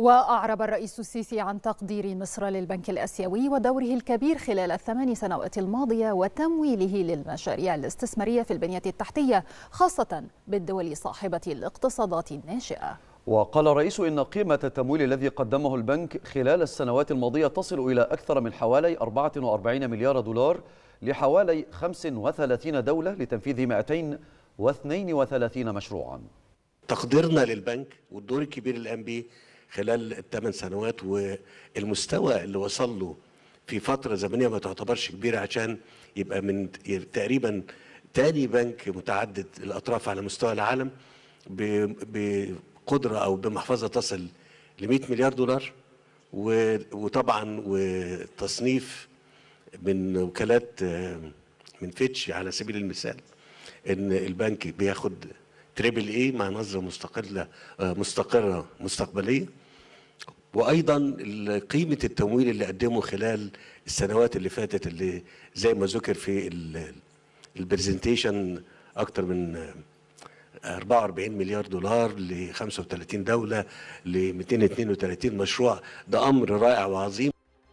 وأعرب الرئيس السيسي عن تقدير مصر للبنك الآسيوي ودوره الكبير خلال الثمان سنوات الماضية وتمويله للمشاريع الاستثمارية في البنية التحتية خاصة بالدول صاحبة الاقتصادات الناشئة وقال الرئيس إن قيمة التمويل الذي قدمه البنك خلال السنوات الماضية تصل إلى أكثر من حوالي 44 مليار دولار لحوالي 35 دولة لتنفيذ 232 مشروعا تقديرنا للبنك والدور الكبير اللي قام خلال الثمان سنوات والمستوى اللي وصل له في فتره زمنيه ما تعتبرش كبيره عشان يبقى من يعني تقريبا تاني بنك متعدد الاطراف على مستوى العالم بقدره او بمحفظه تصل ل 100 مليار دولار وطبعا وتصنيف من وكالات من فيتش على سبيل المثال ان البنك بياخد تريبل اي مع نظره مستقله آه، مستقره مستقبليه وايضا قيمه التمويل اللي قدمه خلال السنوات اللي فاتت اللي زي ما ذكر في البرزنتيشن اكتر من 44 مليار دولار ل 35 دوله ل 232 مشروع ده امر رائع وعظيم